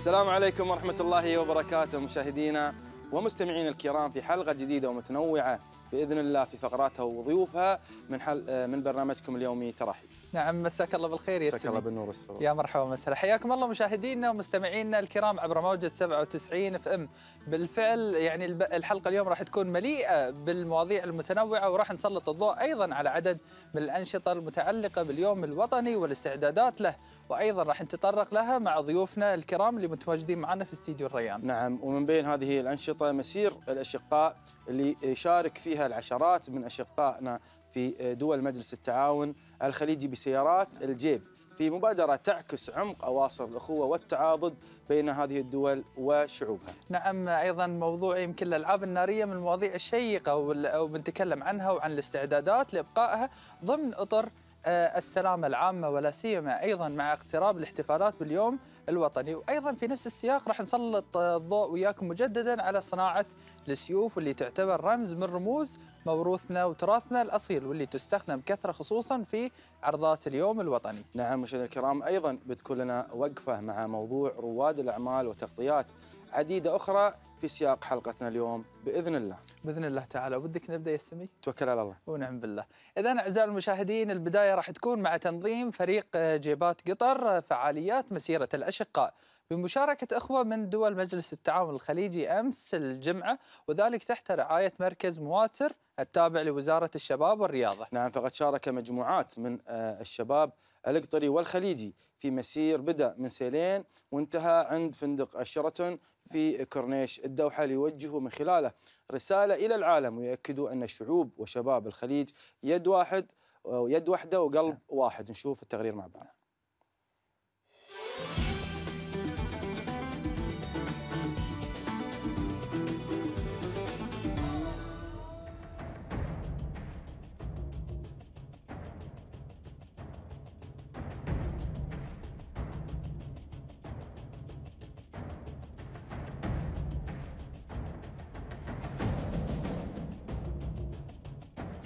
السلام عليكم ورحمة الله وبركاته مشاهدينا ومستمعينا الكرام في حلقة جديدة ومتنوعة بإذن الله في فقراتها وضيوفها من حل آه، من برنامجكم اليومي ترحيب نعم مساك الله بالخير يا مساك الله بالنور والسرور يا مرحبا ومسهلا حياكم الله مشاهدينا ومستمعينا الكرام عبر موجة 97 اف ام بالفعل يعني الحلقة اليوم راح تكون مليئة بالمواضيع المتنوعة وراح نسلط الضوء أيضا على عدد من الأنشطة المتعلقة باليوم الوطني والاستعدادات له وأيضا راح نتطرق لها مع ضيوفنا الكرام اللي متواجدين معنا في استديو الريان نعم ومن بين هذه الأنشطة مسير الأشقاء اللي يشارك فيها العشرات من أشقائنا في آه، دول مجلس التعاون الخليجي بسيارات الجيب في مبادرة تعكس عمق أواصر الأخوة والتعاضد بين هذه الدول وشعوبها نعم أيضا موضوع يمكن الألعاب النارية من المواضيع الشيقة وبنتكلم عنها وعن الاستعدادات لإبقائها ضمن إطر آه، السلامة العامة ولا سيما أيضا مع اقتراب الاحتفالات باليوم الوطني وأيضا في نفس السياق راح نسلط آه، الضوء وياكم مجددا على صناعة السيوف واللي تعتبر رمز من رموز موروثنا وتراثنا الأصيل واللي تستخدم كثرة خصوصا في عرضات اليوم الوطني نعم مشاهدينا الكرام أيضا بتكون لنا وقفة مع موضوع رواد الأعمال وتغطيات عديدة أخرى في سياق حلقتنا اليوم باذن الله. باذن الله تعالى، ودك نبدا يا سمي توكل على الله. ونعم بالله. اذا اعزائي المشاهدين البدايه راح تكون مع تنظيم فريق آه، جيبات قطر آه، فعاليات مسيره الاشقاء. بمشاركة أخوة من دول مجلس التعاون الخليجي أمس الجمعة وذلك تحت رعاية مركز مواتر التابع لوزارة الشباب والرياضة نعم فقد شارك مجموعات من آه، الشباب القطري والخليجي في مسير بدأ من سيلين وانتهى عند فندق الشرتون في كورنيش الدوحة ليوجهوا من خلاله رسالة إلى العالم ويؤكدوا أن الشعوب وشباب الخليج يد واحد يد واحدة وقلب نعم. واحد نشوف التقرير مع بعض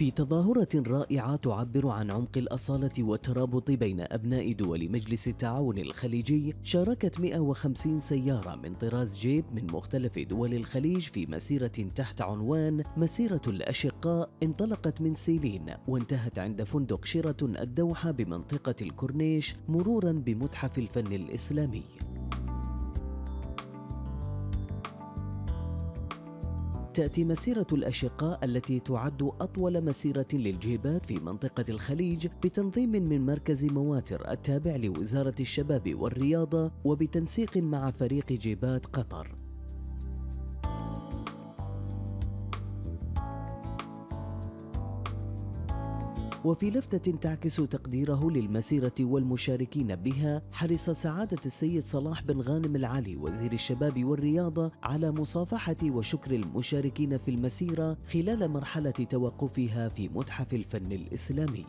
في تظاهرة رائعة تعبر عن عمق الأصالة والترابط بين أبناء دول مجلس التعاون الخليجي شاركت 150 سيارة من طراز جيب من مختلف دول الخليج في مسيرة تحت عنوان مسيرة الأشقاء انطلقت من سيلين وانتهت عند فندق شيرة الدوحة بمنطقة الكورنيش مرورا بمتحف الفن الإسلامي تأتي مسيرة الأشقاء التي تعد أطول مسيرة للجيبات في منطقة الخليج بتنظيم من مركز مواتر التابع لوزارة الشباب والرياضة وبتنسيق مع فريق جيبات قطر وفي لفتة تعكس تقديره للمسيرة والمشاركين بها حرص سعادة السيد صلاح بن غانم العلي وزير الشباب والرياضة على مصافحة وشكر المشاركين في المسيرة خلال مرحلة توقفها في متحف الفن الإسلامي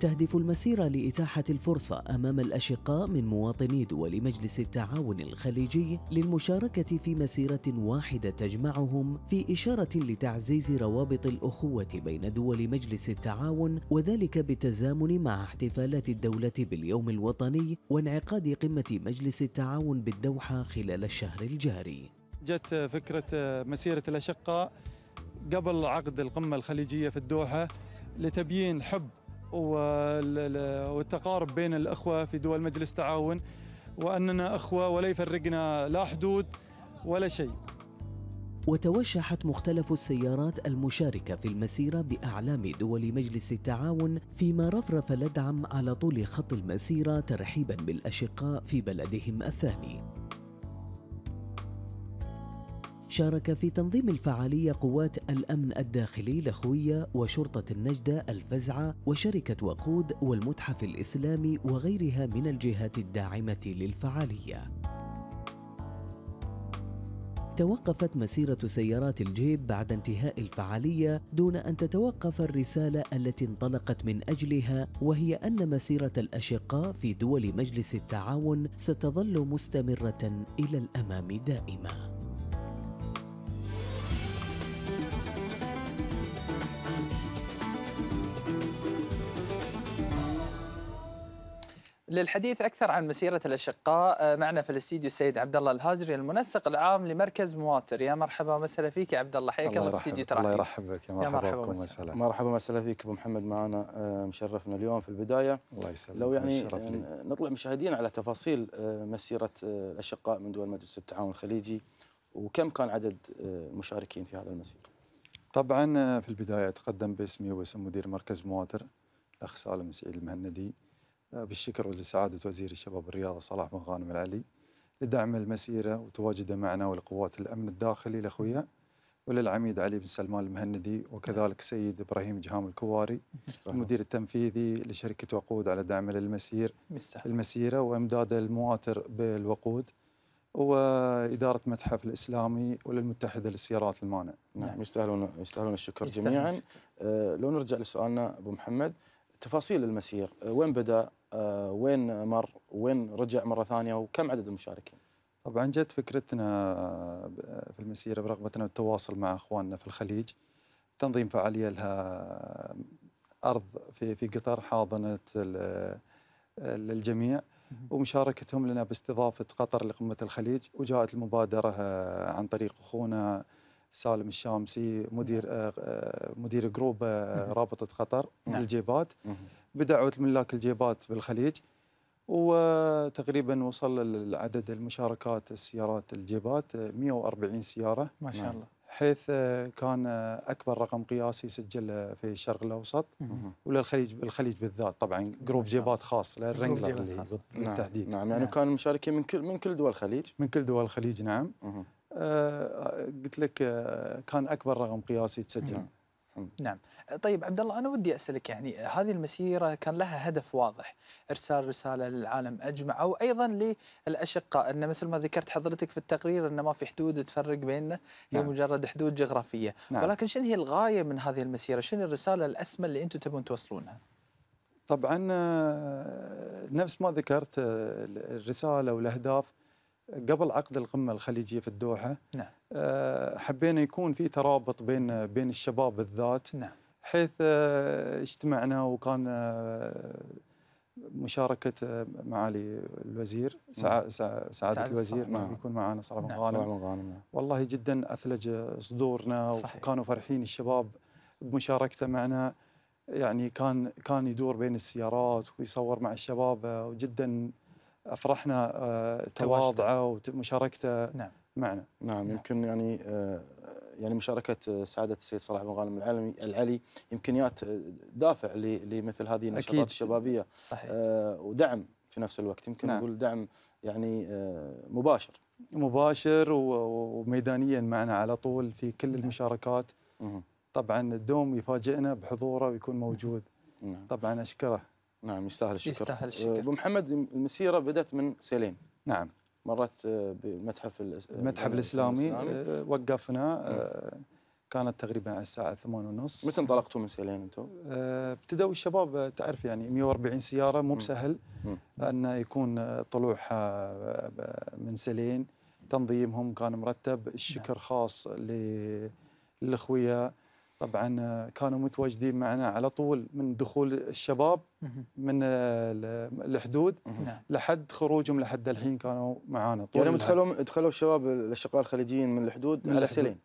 تهدف المسيرة لإتاحة الفرصة أمام الأشقاء من مواطني دول مجلس التعاون الخليجي للمشاركة في مسيرة واحدة تجمعهم في إشارة لتعزيز روابط الأخوة بين دول مجلس التعاون وذلك بالتزامن مع احتفالات الدولة باليوم الوطني وانعقاد قمة مجلس التعاون بالدوحة خلال الشهر الجاري. جت فكرة مسيرة الأشقاء قبل عقد القمة الخليجية في الدوحة لتبيين حب والتقارب بين الأخوة في دول مجلس التعاون وأننا أخوة ولا يفرقنا لا حدود ولا شيء وتوشحت مختلف السيارات المشاركة في المسيرة بأعلام دول مجلس التعاون فيما رفرف الأدعم على طول خط المسيرة ترحيبا بالأشقاء في بلدهم الثاني شارك في تنظيم الفعالية قوات الأمن الداخلي لخوية وشرطة النجدة الفزعة وشركة وقود والمتحف الإسلامي وغيرها من الجهات الداعمة للفعالية توقفت مسيرة سيارات الجيب بعد انتهاء الفعالية دون أن تتوقف الرسالة التي انطلقت من أجلها وهي أن مسيرة الأشقاء في دول مجلس التعاون ستظل مستمرة إلى الأمام دائماً. للحديث اكثر عن مسيره الاشقاء آه، معنا في الاستديو السيد عبد الله الهازري المنسق العام لمركز مواتر يا مرحبا وسهلا فيك يا عبد الله حياك الله في استديو الله يرحب بك يا مرحبا, مرحبا وسهلا مرحبا وسهلا فيك ابو محمد معنا آه، مشرفنا اليوم في البدايه الله يسلمك لو يعني آه، لي. نطلع مشاهدينا على تفاصيل مسيره الاشقاء من دول مجلس التعاون الخليجي وكم كان عدد المشاركين في هذا المسير؟ طبعا في البدايه اتقدم باسمي واسم مدير مركز مواتر الاخ سالم سعيد المهندي بالشكر لسعادة وزير الشباب والرياضة صلاح بن غانم العلي لدعم المسيرة وتواجده معنا ولقوات الأمن الداخلي لأخويا وللعميد علي بن سلمان المهندي وكذلك سيد إبراهيم جهام الكواري المدير التنفيذي لشركة وقود على دعم للمسير المسيرة وإمداد المواتر بالوقود وإدارة متحف الإسلامي وللمتحدة للسيارات المانع نعم, نعم. يستاهلون يستاهلون الشكر جميعا آه لو نرجع لسؤالنا أبو محمد تفاصيل المسير آه وين بدأ آه، وين مر وين رجع مره ثانيه وكم عدد المشاركين؟ طبعا جت فكرتنا آه، في المسيره برغبتنا بالتواصل مع اخواننا في الخليج تنظيم فعاليه لها آه، ارض في في قطر حاضنه للجميع ومشاركتهم لنا باستضافه قطر لقمه الخليج وجاءت المبادره عن طريق اخونا سالم الشامسي مدير نعم. مدير جروب رابطه قطر نعم. الجيبات بدعوه ملاك الجيبات بالخليج وتقريبا وصل العدد المشاركات السيارات الجيبات 140 سياره ما شاء نعم. الله حيث كان اكبر رقم قياسي سجل في الشرق الاوسط وللخليج الخليج بالذات طبعا جروب جيبات خاص للرنجلر اللي نعم. بالتحديد نعم, نعم يعني كانوا مشاركين من كل من كل دول الخليج من كل دول الخليج نعم آه قلت لك آه كان اكبر رقم قياسي تسجل نعم. نعم طيب عبد الله انا ودي اسالك يعني هذه المسيره كان لها هدف واضح ارسال رساله للعالم اجمع او ايضا للاشقاء ان مثل ما ذكرت حضرتك في التقرير ان ما في حدود تفرق بيننا هي نعم. مجرد حدود جغرافيه نعم. ولكن شنو هي الغايه من هذه المسيره شنو الرساله الاسمى اللي انتم تبون توصلونها طبعا آه، نفس ما ذكرت آه، الرساله والاهداف قبل عقد القمه الخليجيه في الدوحه نعم آه، حبينا يكون في ترابط بين بين الشباب بالذات نعم حيث آه، اجتمعنا وكان آه، مشاركة معالي الوزير نعم. سعادة, سعادة الوزير نعم. يكون معنا صلاح نعم. غانم نعم. والله جدا أثلج صدورنا صحيح. وكانوا فرحين الشباب بمشاركته معنا يعني كان كان يدور بين السيارات ويصور مع الشباب وجدا افرحنا آه، تواضعه ومشاركته نعم. معنا نعم, نعم. يمكن يعني آه، يعني مشاركه آه، سعاده السيد صلاح بن غانم العلمي العلي يمكن يات دافع لمثل هذه النشاطات أكيد. الشبابيه صحيح. ودعم في نفس الوقت يمكن نعم. نقول دعم يعني مباشر مباشر وميدانيا معنا على طول في كل نعم. المشاركات طبعا الدوم يفاجئنا بحضوره ويكون موجود نعم. طبعا اشكره نعم يستاهل الشكر يستاهل أه، الشكر ابو محمد المسيره بدات من سيلين نعم مرت أه، بمتحف المتحف الاسلامي, الإسلامي. أه، نعم. وقفنا نعم. كانت تقريبا على الساعه 8:30 متى انطلقتوا من سيلين انتم؟ ابتدوا الشباب تعرف يعني 140 سياره مو بسهل ان يكون طلوعها من سيلين تنظيمهم كان مرتب نعم. الشكر خاص للاخويه طبعا آه، كانوا متواجدين معنا على طول من دخول الشباب من آه، الحدود نعم. لحد خروجهم لحد الحين كانوا معنا طول يعني دخلوا دخلوا الشباب الاشقاء الخليجيين من الحدود من على سيلين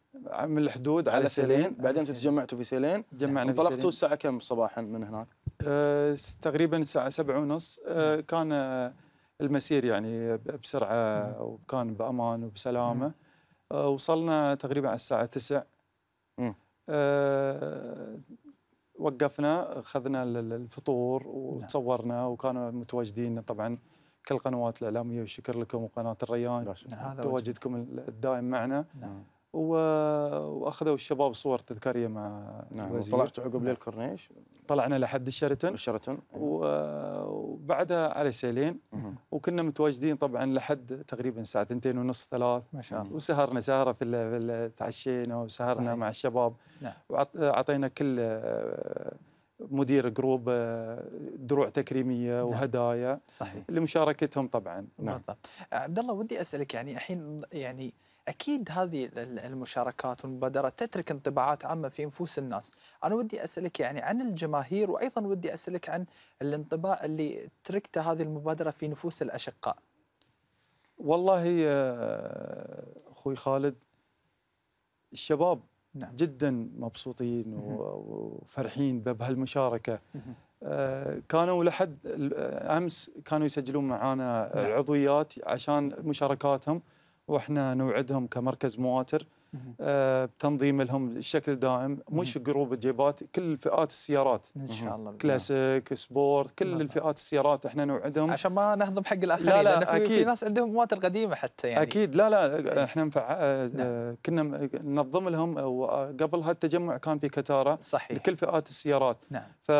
من الحدود على, على سيلين. سيلين بعدين تجمعتوا في سيلين جمعنا انطلقتوا الساعه كم صباحا من هناك؟ أه تقريبا الساعه 7:30 أه نعم. كان آه، المسير يعني بسرعه نعم. وكان بامان وبسلامه أه وصلنا تقريبا على الساعه 9 آه، وقفنا اخذنا الفطور نعم. وتصورنا وكانوا متواجدين طبعا كل القنوات الاعلاميه والشكر لكم وقناه الريان نعم. تواجدكم الدائم معنا نعم. واخذوا الشباب صور تذكاريه مع نعم طلعت عقب ليل طلعنا لحد الشرتون الشرتون وبعدها على سيلين وكنا متواجدين طبعا لحد تقريبا الساعه 2:30 ونص ثلاث ما شاء الله وسهرنا سهره في تعشينا وسهرنا صحيح. مع الشباب نعم. وعطينا كل آه، مدير جروب آه، دروع تكريميه نعم. وهدايا صحيح لمشاركتهم طبعا نعم. بالضبط عبد الله ودي اسالك يعني الحين يعني اكيد هذه المشاركات والمبادرات تترك انطباعات عامه في نفوس الناس، انا ودي اسالك يعني عن الجماهير وايضا ودي اسالك عن الانطباع اللي تركته هذه المبادره في نفوس الاشقاء. والله آه، اخوي خالد الشباب نعم. جدا مبسوطين وفرحين بهالمشاركه آه، كانوا لحد آه، امس كانوا يسجلون معانا نعم. العضويات عشان مشاركاتهم واحنا نوعدهم كمركز مواتر آه، بتنظيم لهم بشكل دائم مش جروب جيبات كل فئات السيارات ان شاء الله كلاسيك سبورت كل الفئات السيارات احنا نوعدهم عشان ما نهضم حق الاخرين لا لا لان في, أكيد. في ناس عندهم مواتر قديمه حتى يعني اكيد لا لا إيه. احنا نفع آه, آه، نعم. كنا ننظم لهم وقبل هالتجمع كان في كتاره صحيح. لكل فئات السيارات نعم ف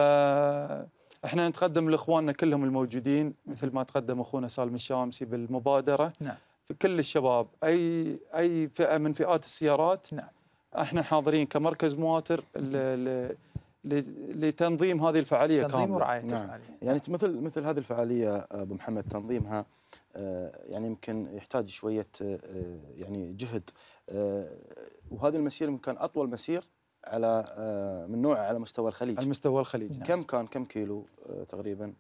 احنا نتقدم لاخواننا كلهم الموجودين مثل ما تقدم اخونا سالم الشامسي بالمبادره نعم في كل الشباب اي اي فئه من فئات السيارات نعم احنا حاضرين كمركز ل... لتنظيم هذه الفعاليه تنظيم كامله تنظيم ورعايه نعم. الفعاليه يعني مثل مثل هذه الفعاليه ابو محمد تنظيمها آه، يعني يمكن يحتاج شويه آه، يعني جهد آه، وهذا المسير يمكن كان اطول مسير على من نوعه على مستوى الخليج على مستوى الخليج نعم. كم كان كم كيلو تقريبا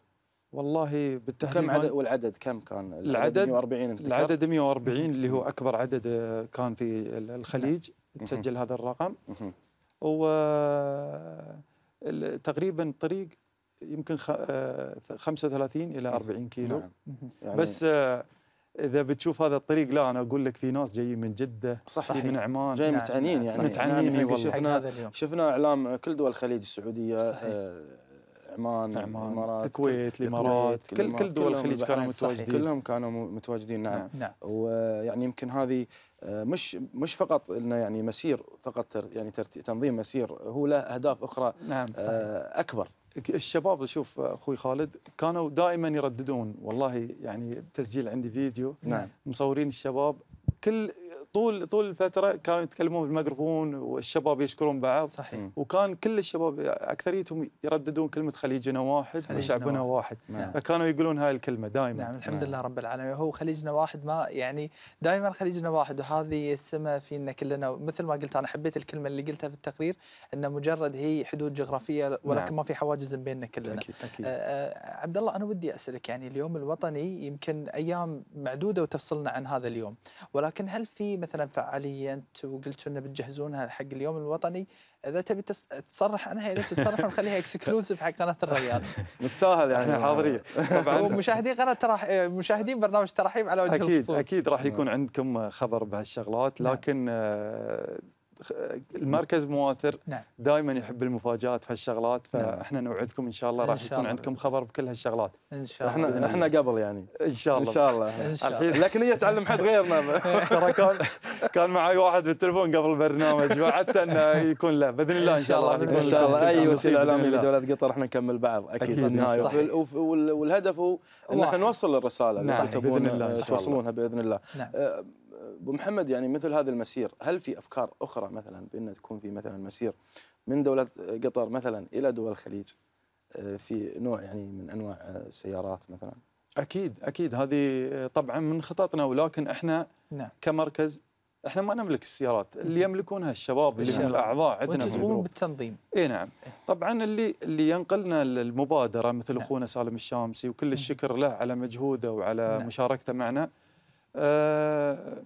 والله بالتحديد كم عدد والعدد كم كان العدد 140 العدد 140 اللي هو اكبر عدد آه، كان في الخليج نعم. تسجل هذا الرقم و آه، تقريبا طريق يمكن 35 آه، الى 40 كيلو نعم. يعني بس اذا بتشوف هذا الطريق لا انا اقول لك في ناس جايين من جده صحيح من عمان جايين نعم. متعنين يعني متعنين يعني, شفنا شفنا اعلام كل دول الخليج السعوديه صحيح. عمان الامارات الكويت الامارات كل كل دول الخليج كانوا متواجدين كلهم كانوا متواجدين نعم. نعم, نعم. ويعني يمكن هذه آه، مش مش فقط انه يعني مسير فقط يعني تنظيم مسير هو له اهداف اخرى نعم صحيح. آه، اكبر الشباب شوف اخوي خالد كانوا دائما يرددون والله يعني تسجيل عندي فيديو نعم مصورين الشباب كل طول طول الفتره كانوا يتكلمون بالميكروفون والشباب يشكرون بعض صحيح. وكان كل الشباب اكثريتهم يرددون كلمه خليجنا واحد وشعبنا واحد نعم. فكانوا يقولون هاي الكلمه دائما نعم الحمد نعم. لله رب العالمين هو خليجنا واحد ما يعني دائما خليجنا واحد وهذه السمه فينا كلنا مثل ما قلت انا حبيت الكلمه اللي قلتها في التقرير ان مجرد هي حدود جغرافيه ولكن نعم. ما في حواجز بيننا كلنا أكيد أكيد. آه،, آه عبد الله انا ودي اسالك يعني اليوم الوطني يمكن ايام معدوده وتفصلنا عن هذا اليوم ولكن هل في مثلا فعاليه انت وقلتوا انه بتجهزونها حق اليوم الوطني اذا تبي تصرح عنها اذا تصرح نخليها اكسكلوسيف حق قناه الرياض مستاهل يعني أيوة. حاضرين طبعا ومشاهدين قناه تراح مشاهدين برنامج ترحيب على وجه اكيد الخصوص. اكيد راح يكون عندكم خبر بهالشغلات نعم. لكن آه، المركز مواتر نعم. دائما يحب المفاجات في هالشغلات نعم. فاحنا نوعدكم ان شاء الله راح يكون عندكم خبر بكل هالشغلات ان شاء الله احنا احنا قبل يعني ان شاء الله ان شاء الله الحين لكن هي تعلم حد غيرنا ترى كان كان معي واحد بالتليفون قبل البرنامج وعدت انه يكون له باذن الله ان شاء الله ان شاء الله اي وسيله اعلاميه لدوله قطر احنا نكمل بعض اكيد النهايه والهدف هو ان احنا نوصل الرساله نعم، باذن الله توصلونها باذن الله نعم. أه، ابو محمد يعني مثل هذا المسير هل في افكار اخرى مثلا بان تكون في مثلا مسير من دوله قطر مثلا الى دول الخليج آه، في نوع يعني من انواع السيارات مثلا اكيد اكيد هذه طبعا من خططنا ولكن احنا نعم. كمركز احنا ما نملك السيارات اللي يملكونها الشباب اللي هم الاعضاء عندنا في بالتنظيم اي نعم طبعا اللي اللي ينقلنا المبادره مثل نعم. اخونا سالم الشامسي وكل الشكر له على مجهوده وعلى نعم. مشاركته معنا آه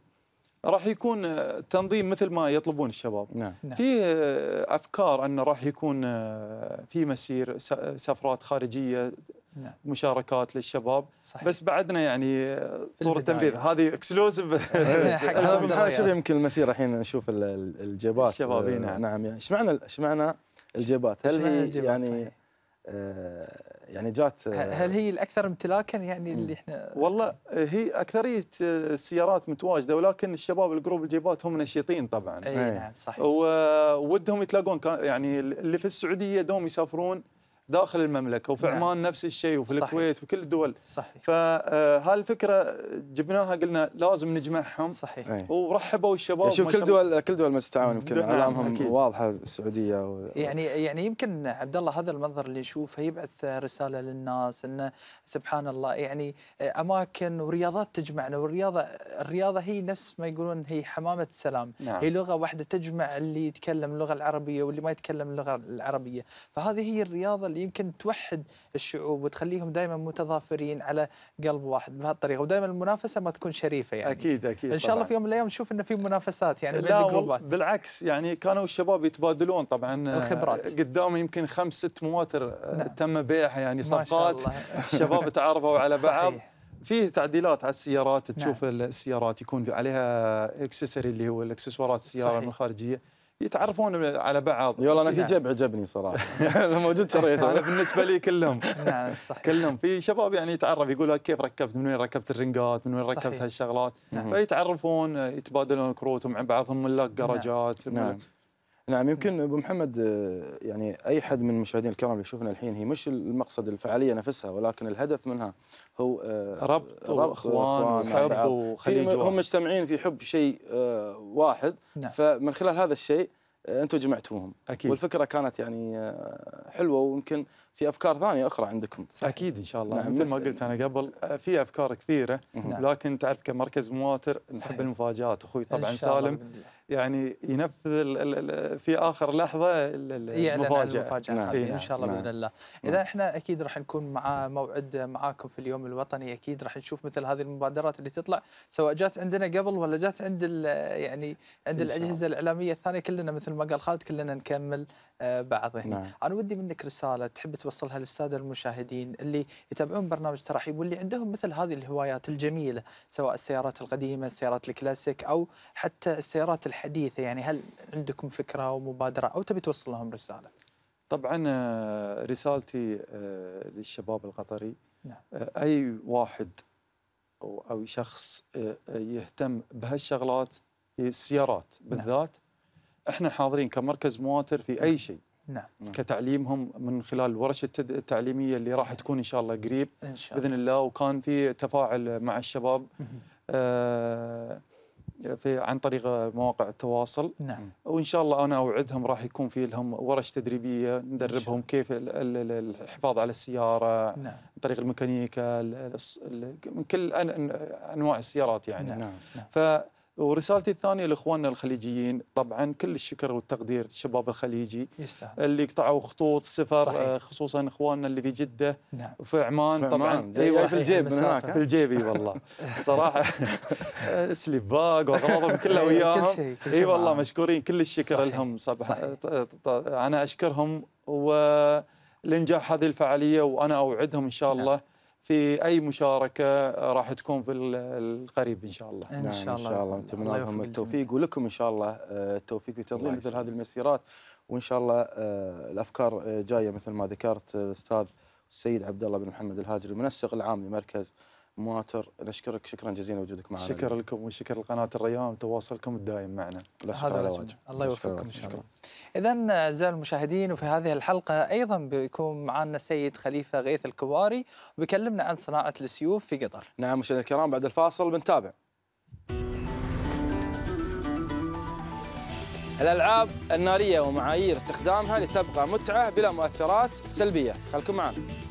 راح يكون آه، تنظيم مثل ما يطلبون الشباب نعم. نعم. في آه، افكار انه راح يكون آه، في مسير سفرات خارجيه نعم. مشاركات للشباب صحيح. بس بعدنا يعني طور التنفيذ هذه نعم، اكسلوسيف شوف يمكن المسير الحين نشوف الجبات الشباب نعم, نعم، يعني ايش معنى ايش معنى الجبات هل هي يعني يعني جات آه، هل هي الاكثر امتلاكا يعني اللي احنا والله آه، هي اكثريه آه، السيارات متواجده ولكن الشباب الجروب الجيبات هم نشيطين طبعا اي إيه. نعم صحيح وودهم يتلاقون يعني اللي في السعوديه دوم يسافرون داخل المملكه وفي نعم. عمان نفس الشيء وفي صحيح. الكويت وكل الدول صحيح فهالفكره آه، جبناها قلنا لازم نجمعهم صحيح ورحبوا الشباب يعني شوف كل دول كل دول مجلس التعاون يمكن نعم، اعلامهم واضحه السعوديه و... يعني يعني يمكن عبد الله هذا المنظر اللي نشوفه يبعث رساله للناس انه سبحان الله يعني آه، اماكن ورياضات تجمعنا والرياضه الرياضه هي نفس ما يقولون هي حمامه السلام نعم. هي لغه واحده تجمع اللي يتكلم اللغه العربيه واللي ما يتكلم اللغه العربيه فهذه هي الرياضه اللي يمكن توحد الشعوب وتخليهم دائما متظافرين على قلب واحد بهالطريقه ودائما المنافسه ما تكون شريفه يعني اكيد اكيد ان شاء الله في يوم من الايام نشوف انه في منافسات يعني بين الجروبات بالعكس يعني كانوا الشباب يتبادلون طبعا آه، الخبرات قدام يمكن خمس ست مواتر آه، نعم. تم بيعها يعني صفقات الشباب تعرفوا على بعض في تعديلات على السيارات نعم. تشوف نعم. السيارات يكون عليها اكسسوري اللي هو الاكسسوارات السياره صحيح. من الخارجيه يتعرفون على بعض يلا انا في يعني. جيب عجبني صراحه انا موجود شريته انا بالنسبه لي كلهم نعم صحيح كلهم في شباب يعني يتعرف يقول كيف ركبت من وين ركبت الرنجات من وين ركبت هالشغلات نعم. فيتعرفون يتبادلون كروتهم مع بعضهم من نعم. لك درجات نعم. نعم يمكن ابو محمد آه، يعني اي حد من المشاهدين الكرام اللي يشوفنا الحين هي مش المقصد الفعاليه نفسها ولكن الهدف منها هو آه، ربط, ربط واخوان وحب وخليج هم مجتمعين في حب شيء آه، واحد نعم. فمن خلال هذا الشيء انتم جمعتوهم أكيد. والفكره كانت يعني حلوه ويمكن في افكار ثانيه اخرى عندكم صح؟ اكيد ان شاء الله نعم مثل ما قلت انا قبل في افكار كثيره نعم. لكن تعرف كمركز مواتر نحب المفاجات اخوي طبعا سالم يعني ينفذ الـ الـ في اخر لحظه المفاجاه نعم. نعم. ان شاء الله نعم. باذن الله نعم. اذا نعم. احنا اكيد راح نكون مع موعد معاكم في اليوم الوطني اكيد راح نشوف مثل هذه المبادرات اللي تطلع سواء جات عندنا قبل ولا جات عند يعني عند الاجهزه الاعلاميه الثانيه كلنا مثل ما قال خالد كلنا نكمل آه، بعضنا نعم. انا ودي منك رساله تحب توصلها للساده المشاهدين اللي يتابعون برنامج ترحيب واللي عندهم مثل هذه الهوايات الجميله سواء السيارات القديمه، السيارات الكلاسيك او حتى السيارات الحديثه يعني هل عندكم فكره ومبادره او تبي توصل لهم رساله؟ طبعا آه، رسالتي آه، للشباب القطري نعم. آه، اي واحد او شخص يهتم بهالشغلات السيارات نعم. بالذات احنا حاضرين كمركز مواتر في اي نعم. شيء نعم. نعم. كتعليمهم من خلال الورش التعليميه اللي راح تكون ان شاء الله قريب إن شاء الله. باذن الله وكان في تفاعل مع الشباب آه، في عن طريق مواقع التواصل نعم وان شاء الله انا اوعدهم راح يكون في لهم ورش تدريبيه ندربهم كيف الحفاظ على السياره نعم. عن طريق الميكانيكا من كل انواع السيارات يعني نعم. نعم. ورسالتي الثانيه لاخواننا الخليجيين طبعا كل الشكر والتقدير الشباب الخليجي يستهل. اللي قطعوا خطوط السفر صحيح. آه، خصوصا اخواننا اللي في جده نعم. وفي عمان, طبعا ايوه في الجيب من هناك في اي والله صراحه آه، سليب باق واغراضهم كلها أيوة، وياهم اي والله مشكورين كل الشكر صحيح. لهم صباح انا اشكرهم و لنجاح هذه الفعاليه وانا اوعدهم ان شاء نعم. الله في اي مشاركه راح تكون في القريب ان شاء الله. ان شاء نعم، الله. ان شاء الله نتمنى لهم التوفيق ولكم ان شاء الله آه، التوفيق في تنظيم مثل هذه المسيرات وان شاء الله آه، الافكار آه، جايه مثل ما ذكرت الاستاذ السيد عبد الله بن محمد الهاجري المنسق العام لمركز مواتر نشكرك شكرا جزيلا وجودك معنا شكرا لكم وشكر لقناه الريان تواصلكم الدائم معنا لا هذا الله يوفقكم شكرا اذا اعزائي المشاهدين وفي هذه الحلقه ايضا بيكون معنا سيد خليفه غيث الكواري وبيكلمنا عن صناعه السيوف في قطر نعم مشاهدينا الكرام بعد الفاصل بنتابع الالعاب الناريه ومعايير استخدامها لتبقى متعه بلا مؤثرات سلبيه خليكم معنا